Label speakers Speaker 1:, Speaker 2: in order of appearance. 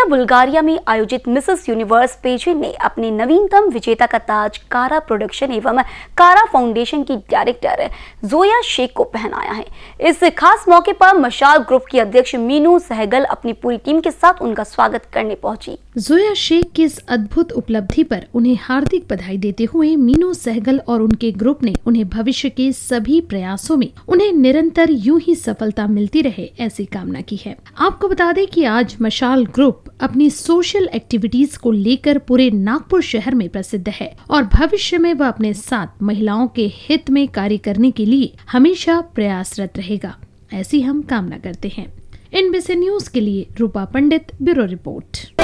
Speaker 1: Sofia Bulgaria में आयोजित Mrs universe पेजिन ने अपने नवीनतम विजेता का ताज कारा प्रोडक्शन एवं कारा फाउंडेशन की डायरेक्टर जोया शेख को पहनाया है इस खास मौके पर मशाल ग्रुप की अध्यक्ष मीनू सहगल अपनी पूरी टीम के साथ उनका स्वागत करने पहुंची
Speaker 2: जोया शेख की इस अद्भुत उपलब्धि पर उन्हें हार्दिक बधाई देते हुए मीनू सहगल और उनके ग्रुप ने उन्हें भविष्य के सभी प्रयासों में उन्हें निरंतर यूं ही सफलता मिलती रहे ऐसी कामना की है आपको बता दें कि आज मशाल ग्रुप अपनी सोशल एक्टिविटीज को लेकर पूरे नागपुर शहर में प्रसिद्ध है और भविष्य में वह अपने साथ महिलाओं के हित में कार्य करने के लिए हमेशा प्रयासरत रहेगा ऐसी हम कामना करते हैं एनबीसी न्यूज के लिए रूपा पंडित ब्यूरो रिपोर्ट